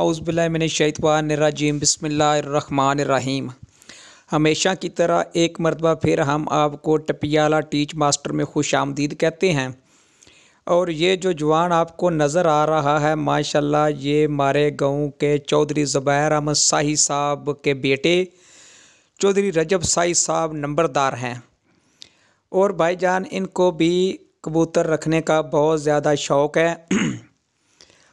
आउज़बिल्लिनशैतवानरजीम बसमीम हमेशा की तरह एक मरतबा फिर हम आपको टपियाला टीच मास्टर में खुश आमदीद कहते हैं और ये जो जवान आपको नज़र आ रहा है माशाल्लाह ये मारे गाँव के चौधरी ज़ुबैर अहमद शाही साहब के बेटे चौधरी रजब शाही साहब नंबरदार हैं और भाईजान इनको भी कबूतर रखने का बहुत ज़्यादा शौक़ है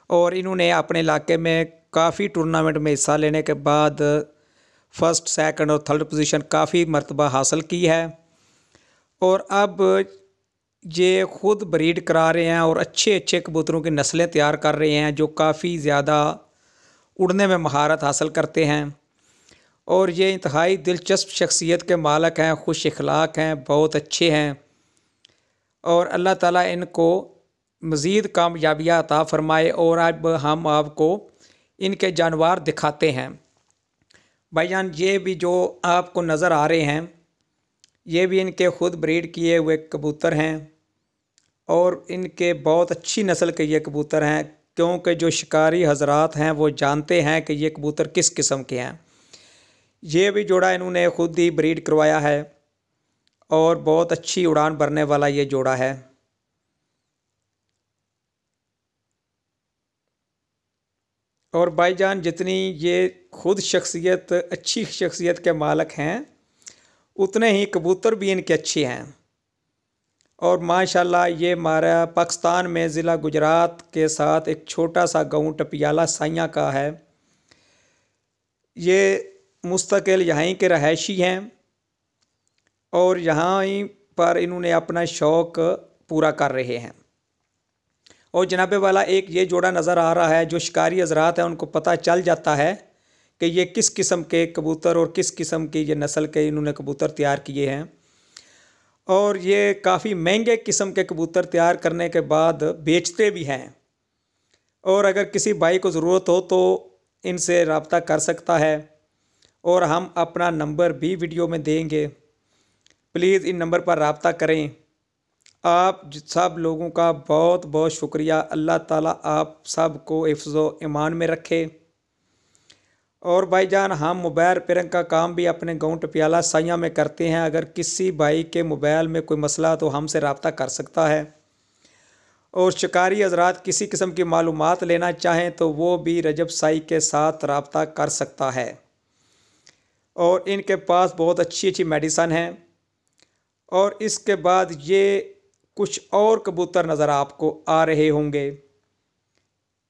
और इन्होंने अपने इलाके में काफ़ी टूर्नामेंट में हिस्सा लेने के बाद फर्स्ट सेकंड और थर्ड पोजीशन काफ़ी मरतबा हासिल की है और अब ये ख़ुद ब्रीड करा रहे हैं और अच्छे अच्छे कबूतरों की नस्लें तैयार कर रहे हैं जो काफ़ी ज़्यादा उड़ने में महारत हासिल करते हैं और ये इंतहाई दिलचस्प शख्सियत के मालक हैं खुश अखलाक हैं बहुत अच्छे हैं और अल्लाह ताला इनको मज़ीद कामयाबियाँ अता फ़रमाए और अब हम आपको इनके जानवर दिखाते हैं भाई जान ये भी जो आपको नज़र आ रहे हैं ये भी इनके ख़ुद ब्रीड किए हुए कबूतर हैं और इनके बहुत अच्छी नस्ल के ये कबूतर हैं क्योंकि जो शिकारी हजरात हैं वो जानते हैं कि ये कबूतर किस किस्म के हैं ये भी जोड़ा इन्होंने ख़ुद ही ब्रीड करवाया है और बहुत अच्छी उड़ान भरने वाला ये जोड़ा है और जान जितनी ये खुद शख्सियत अच्छी शख्सियत के मालक हैं उतने ही कबूतर भी इनके अच्छे हैं और माशाल्लाह ये हमारा पाकिस्तान में ज़िला गुजरात के साथ एक छोटा सा गांव टपियाला साइया का है ये मुस्तकिल यहाँ के रहायशी हैं और यहाँ पर इन्होंने अपना शौक़ पूरा कर रहे हैं और जनाबे वाला एक ये जोड़ा नज़र आ रहा है जो शिकारी हजरात हैं उनको पता चल जाता है कि ये किस किस्म के कबूतर और किस किस्म की ये नस्ल के इन्होंने कबूतर तैयार किए हैं और ये काफ़ी महंगे किस्म के कबूतर तैयार करने के बाद बेचते भी हैं और अगर किसी भाई को ज़रूरत हो तो इनसे रबता कर सकता है और हम अपना नंबर भी वीडियो में देंगे प्लीज़ इन नंबर पर रबता करें आप सब लोगों का बहुत बहुत शुक्रिया अल्लाह ताला आप सब को हिफ्ज़ो ईमान में रखे और भाई जान हम मोबाइल रिपेयरिंग का काम भी अपने गाँव टप्याला साइया में करते हैं अगर किसी भाई के मोबाइल में कोई मसला तो हमसे रबता कर सकता है और शिकारी हजरात किसी किस्म की मालूम लेना चाहें तो वो भी रजब साई के साथ रबता कर सकता है और इनके पास बहुत अच्छी अच्छी मेडिसन है और इसके बाद ये कुछ और कबूतर नज़र आपको आ रहे होंगे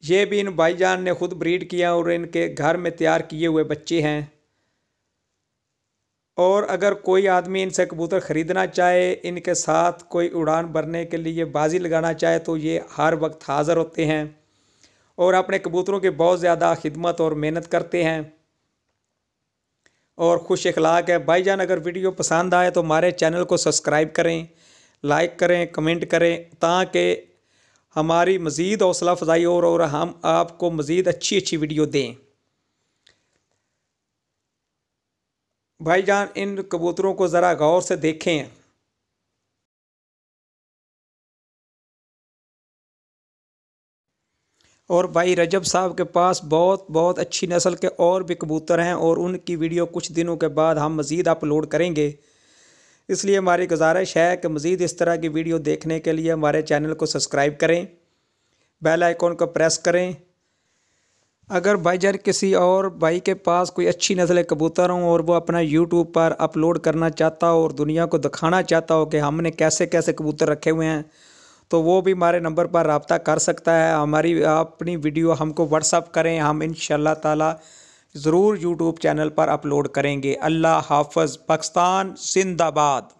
ये भी इन भाईजान ने खुद ब्रीड किया और इनके घर में तैयार किए हुए बच्चे हैं और अगर कोई आदमी इनसे कबूतर ख़रीदना चाहे इनके साथ कोई उड़ान भरने के लिए बाजी लगाना चाहे तो ये हर वक्त हाज़र होते हैं और अपने कबूतरों की बहुत ज़्यादा खिदमत और मेहनत करते हैं और खुश अखलाक है भाईजान अगर वीडियो पसंद आए तो हमारे चैनल को सब्सक्राइब करें लाइक करें कमेंट करें ताकि हमारी मज़ीद हौसला अफजाई और और हम आपको मज़ीद अच्छी अच्छी वीडियो दें भाईजान इन कबूतरों को ज़रा गौर से देखें और भाई रजब साहब के पास बहुत बहुत अच्छी नस्ल के और भी कबूतर हैं और उनकी वीडियो कुछ दिनों के बाद हम मज़ीद अपलोड करेंगे इसलिए हमारी गुजारिश है कि मज़ीद इस तरह की वीडियो देखने के लिए हमारे चैनल को सब्सक्राइब करें बेल आइकॉन को प्रेस करें अगर भाई जान किसी और भाई के पास कोई अच्छी नस्ल कबूतर हों और वो अपना यूट्यूब पर अपलोड करना चाहता हो और दुनिया को दिखाना चाहता हो कि हमने कैसे कैसे कबूतर रखे हुए हैं तो वो भी हमारे नंबर पर रबता कर सकता है हमारी अपनी वीडियो हमको व्हाट्सअप करें हम इन ताला ज़रूर यूट्यूब चैनल पर अपलोड करेंगे अल्लाह हाफज पाकिस्तान जिंदाबाद